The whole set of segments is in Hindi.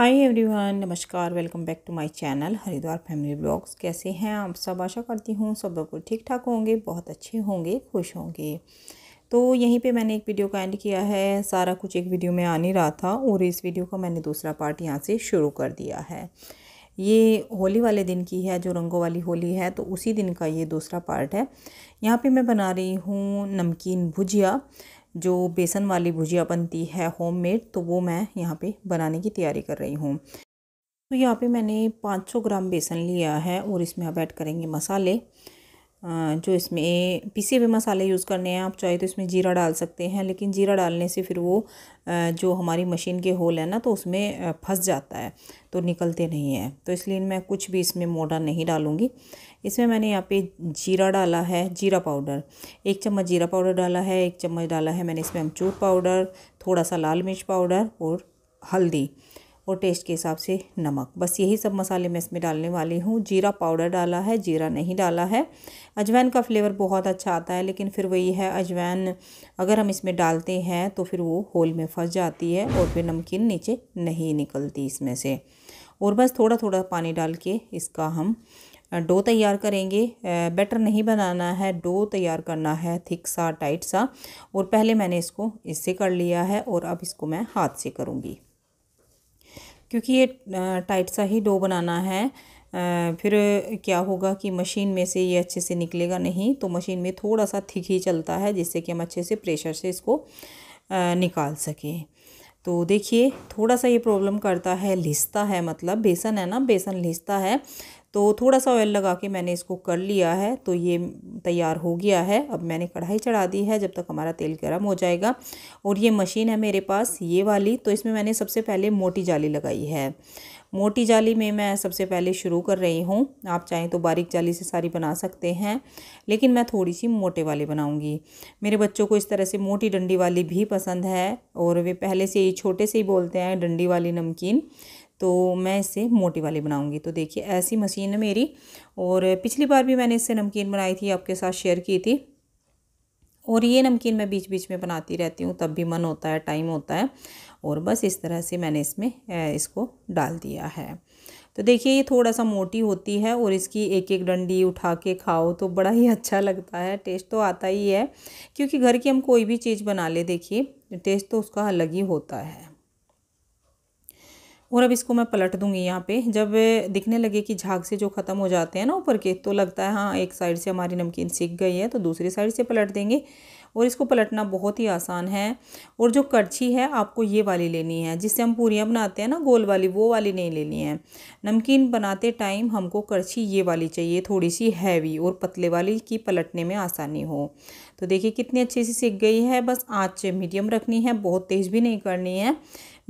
हाय एवरीवन नमस्कार welcome back to my channel Haridwar family blogs कैसे हैं आप सब आशा करती हूँ सब बिल्कुल ठीक ठाक होंगे बहुत अच्छे होंगे खुश होंगे तो यहीं पे मैंने एक वीडियो का एंड किया है सारा कुछ एक वीडियो में आ नहीं रहा था और इस वीडियो का मैंने दूसरा पार्ट यहाँ से शुरू कर दिया है ये होली वाले दिन की है जो रंगों वाली होली है तो उसी दिन का ये दूसरा पार्ट है यहाँ पे मैं बना रही हूँ नमकीन भुजिया जो बेसन वाली भुजिया बनती है होममेड तो वो मैं यहाँ पे बनाने की तैयारी कर रही हूँ तो यहाँ पे मैंने 500 ग्राम बेसन लिया है और इसमें अब ऐड करेंगे मसाले जो इसमें पीसे हुए मसाले यूज़ करने हैं आप चाहे तो इसमें जीरा डाल सकते हैं लेकिन जीरा डालने से फिर वो जो हमारी मशीन के होल है ना तो उसमें फंस जाता है तो निकलते नहीं हैं तो इसलिए मैं कुछ भी इसमें मोटा नहीं डालूँगी इसमें मैंने यहाँ पे जीरा डाला है जीरा पाउडर एक चम्मच जीरा पाउडर डाला है एक चम्मच डाला है मैंने इसमें अमचूर पाउडर थोड़ा सा लाल मिर्च पाउडर और हल्दी और टेस्ट के हिसाब से नमक बस यही सब मसाले मैं इसमें डालने वाली हूँ जीरा पाउडर डाला है जीरा नहीं डाला है अजवैन का फ्लेवर बहुत अच्छा आता है लेकिन फिर वही है अजवैन अगर हम इसमें डालते हैं तो फिर वो होल में फंस जाती है और फिर नमकीन नीचे नहीं निकलती इसमें से और बस थोड़ा थोड़ा पानी डाल के इसका हम डो तैयार करेंगे बेटर नहीं बनाना है डो तैयार करना है थिक सा टाइट सा और पहले मैंने इसको इससे कर लिया है और अब इसको मैं हाथ से करूँगी क्योंकि ये टाइट सा ही डो बनाना है फिर क्या होगा कि मशीन में से ये अच्छे से निकलेगा नहीं तो मशीन में थोड़ा सा थिक ही चलता है जिससे कि हम अच्छे से प्रेशर से इसको निकाल सकें तो देखिए थोड़ा सा ये प्रॉब्लम करता है लिसता है मतलब बेसन है ना बेसन लिसता है तो थोड़ा सा ऑयल लगा के मैंने इसको कर लिया है तो ये तैयार हो गया है अब मैंने कढ़ाई चढ़ा दी है जब तक हमारा तेल गर्म हो जाएगा और ये मशीन है मेरे पास ये वाली तो इसमें मैंने सबसे पहले मोटी जाली लगाई है मोटी जाली में मैं सबसे पहले शुरू कर रही हूँ आप चाहें तो बारीक जाली से सारी बना सकते हैं लेकिन मैं थोड़ी सी मोटे वाली बनाऊँगी मेरे बच्चों को इस तरह से मोटी डंडी वाली भी पसंद है और वे पहले से ही छोटे से ही बोलते हैं डंडी वाली नमकीन तो मैं इसे मोटी वाली बनाऊंगी तो देखिए ऐसी मशीन है मेरी और पिछली बार भी मैंने इससे नमकीन बनाई थी आपके साथ शेयर की थी और ये नमकीन मैं बीच बीच में बनाती रहती हूँ तब भी मन होता है टाइम होता है और बस इस तरह से मैंने इसमें इसको डाल दिया है तो देखिए ये थोड़ा सा मोटी होती है और इसकी एक एक डंडी उठा के खाओ तो बड़ा ही अच्छा लगता है टेस्ट तो आता ही है क्योंकि घर की हम कोई भी चीज़ बना ले देखिए टेस्ट तो उसका अलग ही होता है और अब इसको मैं पलट दूंगी यहाँ पे जब दिखने लगे कि झाग से जो ख़त्म हो जाते हैं ना ऊपर के तो लगता है हाँ एक साइड से हमारी नमकीन सीख गई है तो दूसरी साइड से पलट देंगे और इसको पलटना बहुत ही आसान है और जो करछी है आपको ये वाली लेनी है जिससे हम पूरियाँ बनाते हैं ना गोल वाली वो वाली नहीं लेनी है नमकीन बनाते टाइम हमको करछी ये वाली चाहिए थोड़ी सी हैवी और पतले वाली की पलटने में आसानी हो तो देखिए कितनी अच्छी सी सीख गई है बस आँच मीडियम रखनी है बहुत तेज़ भी नहीं करनी है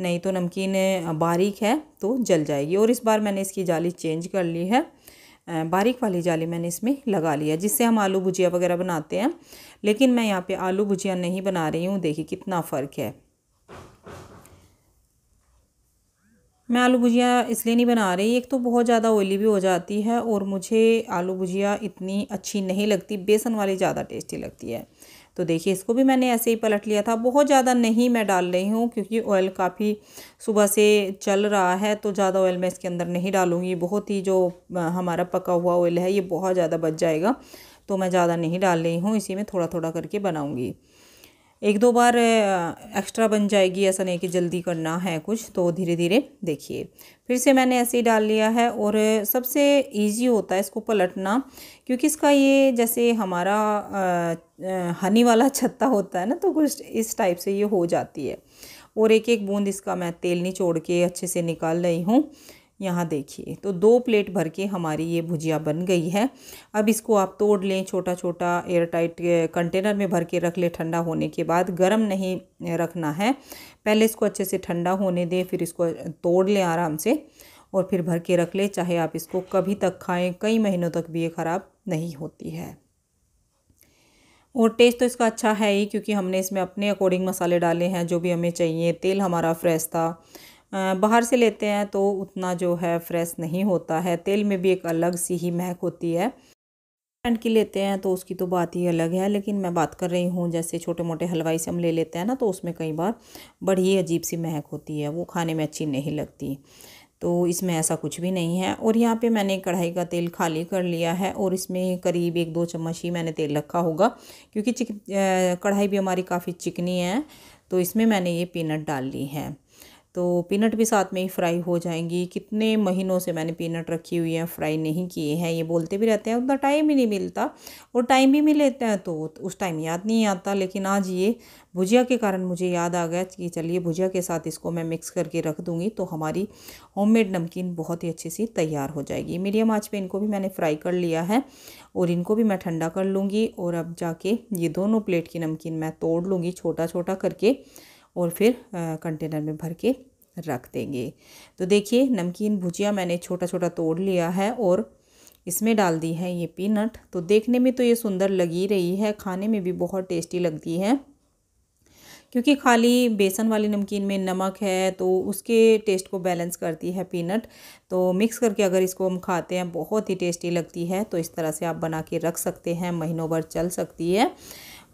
नहीं तो नमकीन बारीक है तो जल जाएगी और इस बार मैंने इसकी जाली चेंज कर ली है बारीक वाली जाली मैंने इसमें लगा लिया जिससे हम आलू भुजिया वगैरह बनाते हैं लेकिन मैं यहाँ पे आलू भुजिया नहीं बना रही हूँ देखिए कितना फ़र्क है मैं आलू भुजिया इसलिए नहीं बना रही एक तो बहुत ज़्यादा ऑयली भी हो जाती है और मुझे आलू भुजिया इतनी अच्छी नहीं लगती बेसन वाली ज़्यादा टेस्टी लगती है तो देखिए इसको भी मैंने ऐसे ही पलट लिया था बहुत ज़्यादा नहीं मैं डाल रही हूँ क्योंकि ऑयल काफ़ी सुबह से चल रहा है तो ज़्यादा ऑयल मैं इसके अंदर नहीं डालूँगी बहुत ही जो हमारा पका हुआ ऑयल है ये बहुत ज़्यादा बच जाएगा तो मैं ज़्यादा नहीं डाल रही हूँ इसी में थोड़ा थोड़ा करके बनाऊँगी एक दो बार एक्स्ट्रा बन जाएगी ऐसा नहीं कि जल्दी करना है कुछ तो धीरे धीरे देखिए फिर से मैंने ऐसे ही डाल लिया है और सबसे इजी होता है इसको पलटना क्योंकि इसका ये जैसे हमारा हनी वाला छत्ता होता है ना तो कुछ इस टाइप से ये हो जाती है और एक एक बूंद इसका मैं तेल निचोड़ के अच्छे से निकाल रही हूँ यहाँ देखिए तो दो प्लेट भर के हमारी ये भुजिया बन गई है अब इसको आप तोड़ लें छोटा छोटा एयर टाइट कंटेनर में भर के रख लें ठंडा होने के बाद गर्म नहीं रखना है पहले इसको अच्छे से ठंडा होने दें फिर इसको तोड़ लें आराम से और फिर भर के रख लें चाहे आप इसको कभी तक खाएँ कई महीनों तक भी ये ख़राब नहीं होती है और टेस्ट तो इसका अच्छा है ही क्योंकि हमने इसमें अपने अकॉर्डिंग मसाले डाले हैं जो भी हमें चाहिए तेल हमारा फ्रेश था बाहर से लेते हैं तो उतना जो है फ्रेश नहीं होता है तेल में भी एक अलग सी ही महक होती है ब्रांड की लेते हैं तो उसकी तो बात ही अलग है लेकिन मैं बात कर रही हूँ जैसे छोटे मोटे हलवाई से हम ले लेते हैं ना तो उसमें कई बार बड़ी अजीब सी महक होती है वो खाने में अच्छी नहीं लगती तो इसमें ऐसा कुछ भी नहीं है और यहाँ पे मैंने कढ़ाई का तेल खाली कर लिया है और इसमें करीब एक दो चम्मच ही मैंने तेल रखा होगा क्योंकि कढ़ाई भी हमारी काफ़ी चिकनी है तो इसमें मैंने ये पीनट डाल ली है तो पीनट भी साथ में ही फ्राई हो जाएंगी कितने महीनों से मैंने पीनट रखी हुई है फ्राई नहीं किए हैं ये बोलते भी रहते हैं उतना टाइम ही नहीं मिलता और टाइम भी मिल लेते हैं तो उस टाइम याद नहीं आता लेकिन आज ये भुजिया के कारण मुझे याद आ गया कि चलिए भुजिया के साथ इसको मैं मिक्स करके रख दूँगी तो हमारी होम नमकीन बहुत ही अच्छी सी तैयार हो जाएगी मीडियम आँच पर इनको भी मैंने फ्राई कर लिया है और इनको भी मैं ठंडा कर लूँगी और अब जाके ये दोनों प्लेट की नमकीन मैं तोड़ लूँगी छोटा छोटा करके और फिर कंटेनर में भर के रख देंगे तो देखिए नमकीन भुजिया मैंने छोटा छोटा तोड़ लिया है और इसमें डाल दी है ये पीनट तो देखने में तो ये सुंदर लगी रही है खाने में भी बहुत टेस्टी लगती है क्योंकि खाली बेसन वाली नमकीन में नमक है तो उसके टेस्ट को बैलेंस करती है पीनट तो मिक्स करके अगर इसको हम खाते हैं बहुत ही टेस्टी लगती है तो इस तरह से आप बना के रख सकते हैं महीनों भर चल सकती है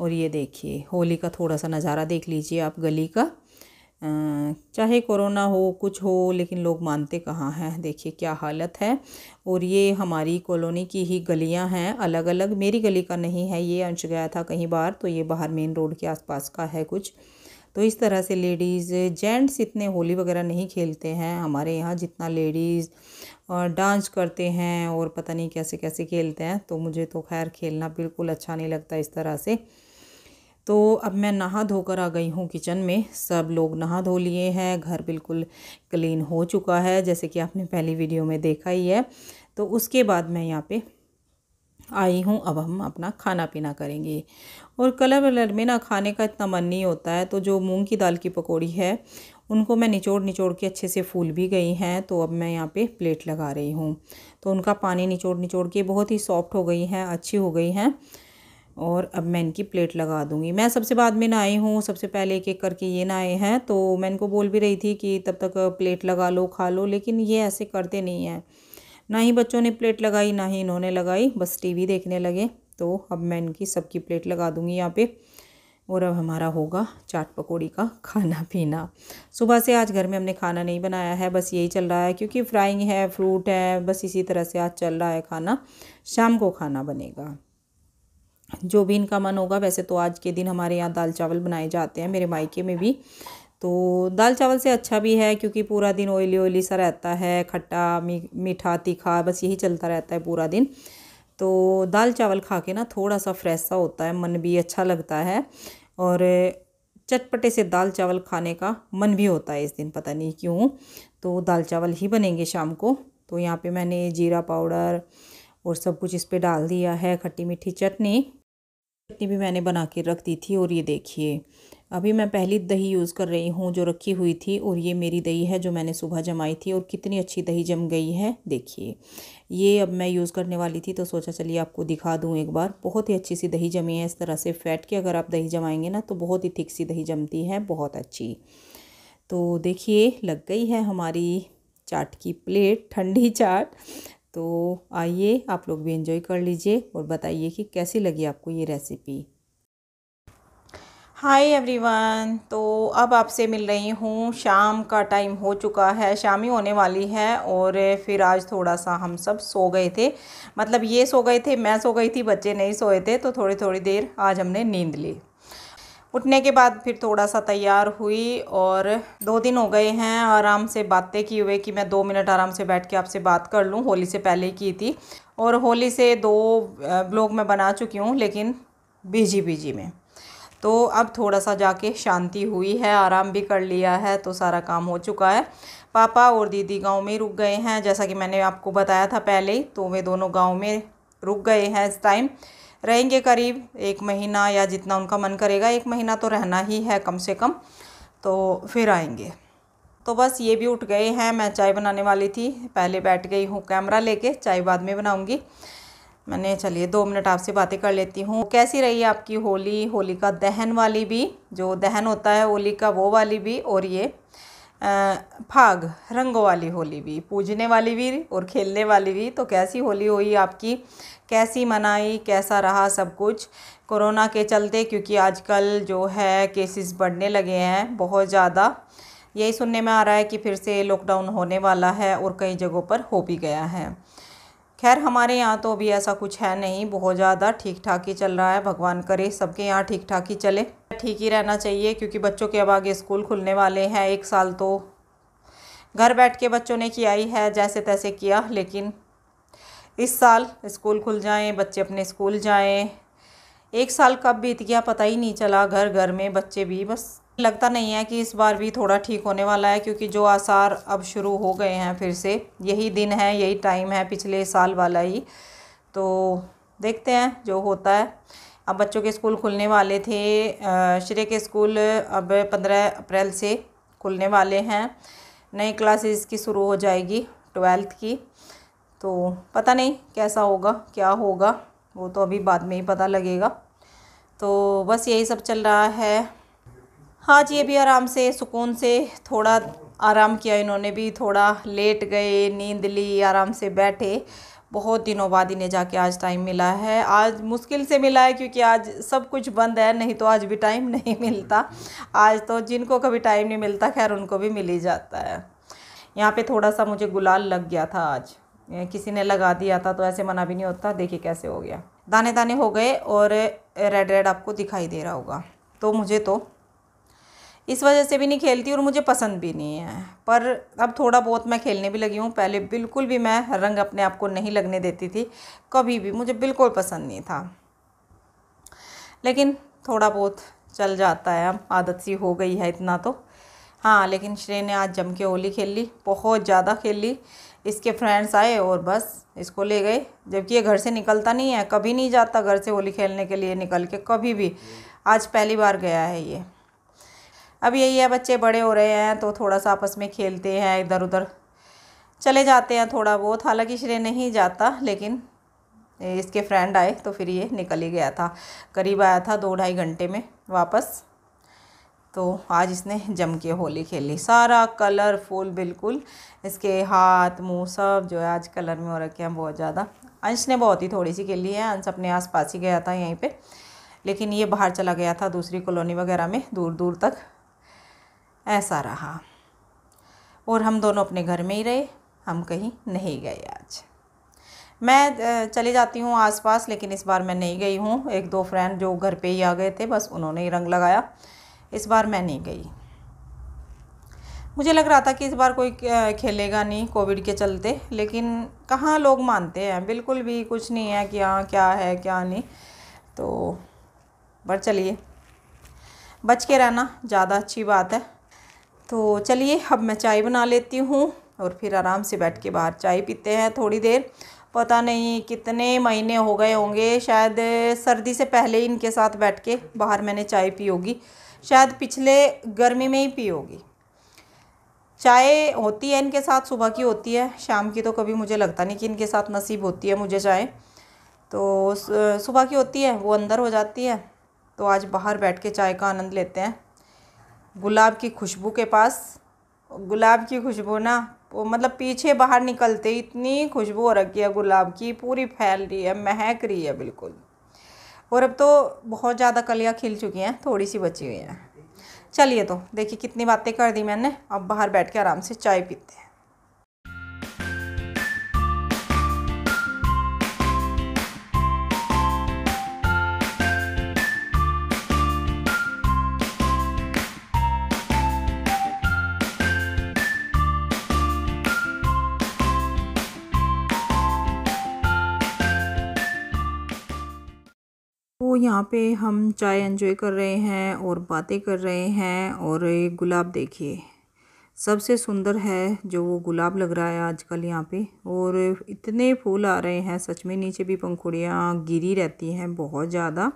और ये देखिए होली का थोड़ा सा नज़ारा देख लीजिए आप गली का चाहे कोरोना हो कुछ हो लेकिन लोग मानते कहाँ हैं देखिए क्या हालत है और ये हमारी कॉलोनी की ही गलियां हैं अलग अलग मेरी गली का नहीं है ये अंश गया था कहीं बार तो ये बाहर मेन रोड के आसपास का है कुछ तो इस तरह से लेडीज़ जेंट्स इतने होली वगैरह नहीं खेलते हैं हमारे यहाँ जितना लेडीज़ और डांस करते हैं और पता नहीं कैसे कैसे खेलते हैं तो मुझे तो खैर खेलना बिल्कुल अच्छा नहीं लगता इस तरह से तो अब मैं नहा धोकर आ गई हूँ किचन में सब लोग नहा धो लिए हैं घर बिल्कुल क्लीन हो चुका है जैसे कि आपने पहली वीडियो में देखा ही है तो उसके बाद मैं यहाँ पे आई हूँ अब हम अपना खाना पीना करेंगे और कलर वलर में ना खाने का इतना मन नहीं होता है तो जो मूंग की दाल की पकौड़ी है उनको मैं निचोड़ निचोड़ के अच्छे से फूल भी गई हैं तो अब मैं यहाँ पे प्लेट लगा रही हूँ तो उनका पानी निचोड़ निचोड़ के बहुत ही सॉफ्ट हो गई हैं अच्छी हो गई हैं और अब मैं इनकी प्लेट लगा दूँगी मैं सबसे बाद में ना आई हूँ सबसे पहले एक एक करके ये ना आए हैं तो मैं इनको बोल भी रही थी कि तब तक प्लेट लगा लो खा लो लेकिन ये ऐसे करते नहीं हैं ना ही बच्चों ने प्लेट लगाई ना ही इन्होंने लगाई बस टीवी देखने लगे तो अब मैं इनकी सबकी प्लेट लगा दूँगी यहाँ पे और अब हमारा होगा चाट पकौड़ी का खाना पीना सुबह से आज घर में हमने खाना नहीं बनाया है बस यही चल रहा है क्योंकि फ्राइंग है फ्रूट है बस इसी तरह से आज चल रहा है खाना शाम को खाना बनेगा जो भी इनका मन होगा वैसे तो आज के दिन हमारे यहाँ दाल चावल बनाए जाते हैं मेरे मायके में भी तो दाल चावल से अच्छा भी है क्योंकि पूरा दिन ऑयली ऑयली सा रहता है खट्टा मी, मीठा तीखा बस यही चलता रहता है पूरा दिन तो दाल चावल खा के ना थोड़ा सा फ्रेश सा होता है मन भी अच्छा लगता है और चटपटे से दाल चावल खाने का मन भी होता है इस दिन पता नहीं क्यों तो दाल चावल ही बनेंगे शाम को तो यहाँ पे मैंने जीरा पाउडर और सब कुछ इस पर डाल दिया है खट्टी मीठी चटनी चटनी भी मैंने बना के रख दी थी और ये देखिए अभी मैं पहली दही यूज़ कर रही हूँ जो रखी हुई थी और ये मेरी दही है जो मैंने सुबह जमाई थी और कितनी अच्छी दही जम गई है देखिए ये अब मैं यूज़ करने वाली थी तो सोचा चलिए आपको दिखा दूँ एक बार बहुत ही अच्छी सी दही जमी है इस तरह से फैट के अगर आप दही जमाएंगे ना तो बहुत ही थिक सी दही जमती है बहुत अच्छी तो देखिए लग गई है हमारी चाट की प्लेट ठंडी चाट तो आइए आप लोग भी इन्जॉय कर लीजिए और बताइए कि कैसी लगी आपको ये रेसिपी हाय एवरीवन तो अब आपसे मिल रही हूँ शाम का टाइम हो चुका है शाम ही होने वाली है और फिर आज थोड़ा सा हम सब सो गए थे मतलब ये सो गए थे मैं सो गई थी बच्चे नहीं सोए थे तो थोड़ी थोड़ी देर आज हमने नींद ली उठने के बाद फिर थोड़ा सा तैयार हुई और दो दिन हो गए हैं आराम से बातें की हुए कि मैं दो मिनट आराम से बैठ के आपसे बात कर लूँ होली से पहले की थी और होली से दो ब्लॉग मैं बना चुकी हूँ लेकिन बिजी बिजी में तो अब थोड़ा सा जाके शांति हुई है आराम भी कर लिया है तो सारा काम हो चुका है पापा और दीदी गांव में रुक गए हैं जैसा कि मैंने आपको बताया था पहले ही तो वे दोनों गांव में रुक गए हैं इस टाइम रहेंगे करीब एक महीना या जितना उनका मन करेगा एक महीना तो रहना ही है कम से कम तो फिर आएंगे तो बस ये भी उठ गए हैं मैं चाय बनाने वाली थी पहले बैठ गई हूँ कैमरा लेके चाय बाद में बनाऊँगी मैंने चलिए दो मिनट आपसे बातें कर लेती हूँ कैसी रही आपकी होली होली का दहन वाली भी जो दहन होता है होली का वो वाली भी और ये फाग रंगों वाली होली भी पूजने वाली भी और खेलने वाली भी तो कैसी होली हुई आपकी कैसी मनाई कैसा रहा सब कुछ कोरोना के चलते क्योंकि आजकल जो है केसेस बढ़ने लगे हैं बहुत ज़्यादा यही सुनने में आ रहा है कि फिर से लॉकडाउन होने वाला है और कई जगहों पर हो भी गया है खैर हमारे यहाँ तो अभी ऐसा कुछ है नहीं बहुत ज़्यादा ठीक ठाक ही चल रहा है भगवान करे सबके यहाँ ठीक ठाक ही चले ठीक ही रहना चाहिए क्योंकि बच्चों के अब आगे स्कूल खुलने वाले हैं एक साल तो घर बैठ के बच्चों ने किया ही है जैसे तैसे किया लेकिन इस साल स्कूल खुल जाएं बच्चे अपने स्कूल जाएं एक साल कब बीत गया पता ही नहीं चला घर घर में बच्चे भी बस लगता नहीं है कि इस बार भी थोड़ा ठीक होने वाला है क्योंकि जो आसार अब शुरू हो गए हैं फिर से यही दिन है यही टाइम है पिछले साल वाला ही तो देखते हैं जो होता है अब बच्चों के स्कूल खुलने वाले थे श्रेय के स्कूल अब पंद्रह अप्रैल से खुलने वाले हैं नई क्लासेस की शुरू हो जाएगी ट्वेल्थ की तो पता नहीं कैसा होगा क्या होगा वो तो अभी बाद में ही पता लगेगा तो बस यही सब चल रहा है हाँ जी ये भी आराम से सुकून से थोड़ा आराम किया इन्होंने भी थोड़ा लेट गए नींद ली आराम से बैठे बहुत दिनों बाद इन्हें जाके आज टाइम मिला है आज मुश्किल से मिला है क्योंकि आज सब कुछ बंद है नहीं तो आज भी टाइम नहीं मिलता आज तो जिनको कभी टाइम नहीं मिलता खैर उनको भी मिल ही जाता है यहाँ पे थोड़ा सा मुझे गुलाल लग गया था आज किसी ने लगा दिया था तो ऐसे मना भी नहीं होता देखिए कैसे हो गया दाने दाने हो गए और रेड रेड आपको दिखाई दे रहा होगा तो मुझे तो इस वजह से भी नहीं खेलती और मुझे पसंद भी नहीं है पर अब थोड़ा बहुत मैं खेलने भी लगी हूँ पहले बिल्कुल भी मैं रंग अपने आप को नहीं लगने देती थी कभी भी मुझे बिल्कुल पसंद नहीं था लेकिन थोड़ा बहुत चल जाता है अब आदत सी हो गई है इतना तो हाँ लेकिन श्रेय ने आज जम के होली खेल ली बहुत ज़्यादा खेल ली इसके फ्रेंड्स आए और बस इसको ले गए जबकि ये घर से निकलता नहीं है कभी नहीं जाता घर से होली खेलने के लिए निकल के कभी भी आज पहली बार गया है ये अब यही है बच्चे बड़े हो रहे हैं तो थोड़ा सा आपस में खेलते हैं इधर उधर चले जाते हैं थोड़ा बहुत हालांकि श्रेय नहीं जाता लेकिन इसके फ्रेंड आए तो फिर ये निकल ही गया था करीब आया था दो ढाई घंटे में वापस तो आज इसने जम के होली खेली सारा कलरफुल बिल्कुल इसके हाथ मुंह सब जो है आज कलर में हो रखे हैं बहुत ज़्यादा अंश ने बहुत ही थोड़ी सी खेली है अंश अपने आस पास ही गया था यहीं पर लेकिन ये बाहर चला गया था दूसरी कॉलोनी वगैरह में दूर दूर तक ऐसा रहा और हम दोनों अपने घर में ही रहे हम कहीं नहीं गए आज मैं चली जाती हूँ आसपास लेकिन इस बार मैं नहीं गई हूँ एक दो फ्रेंड जो घर पे ही आ गए थे बस उन्होंने ही रंग लगाया इस बार मैं नहीं गई मुझे लग रहा था कि इस बार कोई खेलेगा नहीं कोविड के चलते लेकिन कहाँ लोग मानते हैं बिल्कुल भी कुछ नहीं है कि हाँ क्या है क्या नहीं तो पर चलिए बच के रहना ज़्यादा अच्छी बात है तो चलिए अब मैं चाय बना लेती हूँ और फिर आराम से बैठ के बाहर चाय पीते हैं थोड़ी देर पता नहीं कितने महीने हो गए होंगे शायद सर्दी से पहले ही इनके साथ बैठ के बाहर मैंने चाय पी होगी शायद पिछले गर्मी में ही पी होगी चाय होती है इनके साथ सुबह की होती है शाम की तो कभी मुझे लगता नहीं कि इनके साथ नसीब होती है मुझे चाय तो सुबह की होती है वो अंदर हो जाती है तो आज बाहर बैठ के चाय का आनंद लेते हैं गुलाब की खुशबू के पास गुलाब की खुशबू ना वो मतलब पीछे बाहर निकलते इतनी खुशबू हो रखी है गुलाब की पूरी फैल रही है महक रही है बिल्कुल और अब तो बहुत ज़्यादा कलियाँ खिल चुकी हैं थोड़ी सी बची हुई हैं चलिए तो देखिए कितनी बातें कर दी मैंने अब बाहर बैठ के आराम से चाय पीते हैं तो यहाँ पे हम चाय एंजॉय कर रहे हैं और बातें कर रहे हैं और ये गुलाब देखिए सबसे सुंदर है जो वो गुलाब लग रहा है आजकल यहाँ पे और इतने फूल आ रहे हैं सच में नीचे भी पंखुड़ियाँ गिरी रहती हैं बहुत ज़्यादा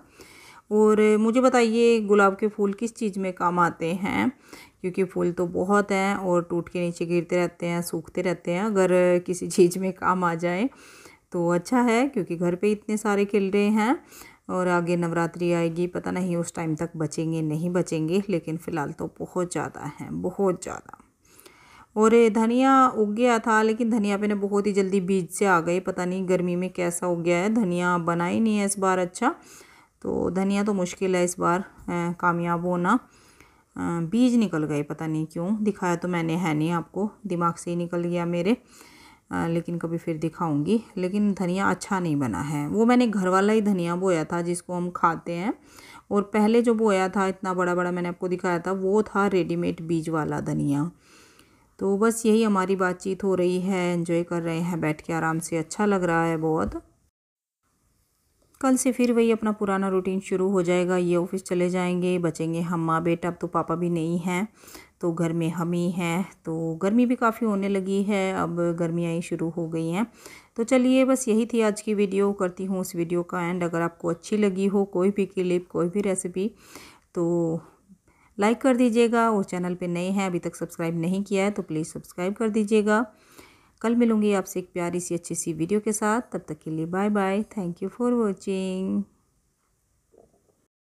और मुझे बताइए गुलाब के फूल किस चीज़ में काम आते हैं क्योंकि फूल तो बहुत हैं और टूट के नीचे गिरते रहते हैं सूखते रहते हैं अगर किसी चीज़ में काम आ जाए तो अच्छा है क्योंकि घर पे इतने सारे खिल रहे हैं और आगे नवरात्रि आएगी पता नहीं उस टाइम तक बचेंगे नहीं बचेंगे लेकिन फ़िलहाल तो बहुत ज़्यादा हैं बहुत ज़्यादा और धनिया उग गया था लेकिन धनिया पे ने बहुत ही जल्दी बीज से आ गए पता नहीं गर्मी में कैसा उग गया है धनिया बना ही नहीं है इस बार अच्छा तो धनिया तो मुश्किल है इस बार कामयाब होना बीज निकल गए पता नहीं क्यों दिखाया तो मैंने है नहीं आपको दिमाग से ही निकल गया मेरे लेकिन कभी फिर दिखाऊंगी लेकिन धनिया अच्छा नहीं बना है वो मैंने घर वाला ही धनिया बोया था जिसको हम खाते हैं और पहले जो बोया था इतना बड़ा बड़ा मैंने आपको दिखाया था वो था रेडीमेड बीज वाला धनिया तो बस यही हमारी बातचीत हो रही है एंजॉय कर रहे हैं बैठ के आराम से अच्छा लग रहा है बहुत कल से फिर वही अपना पुराना रूटीन शुरू हो जाएगा ये ऑफिस चले जाएंगे बचेंगे हम माँ बेटा अब तो पापा भी नहीं हैं तो घर में हम ही हैं तो गर्मी भी काफ़ी होने लगी है अब गर्मियाँ ही शुरू हो गई हैं तो चलिए बस यही थी आज की वीडियो करती हूँ उस वीडियो का एंड अगर आपको अच्छी लगी हो कोई भी क्लिप कोई भी रेसिपी तो लाइक कर दीजिएगा और चैनल पे नए हैं अभी तक सब्सक्राइब नहीं किया है तो प्लीज़ सब्सक्राइब कर दीजिएगा कल मिलूँगी आपसे एक प्यारी सी अच्छी सी वीडियो के साथ तब तक के लिए bye bye thank you for watching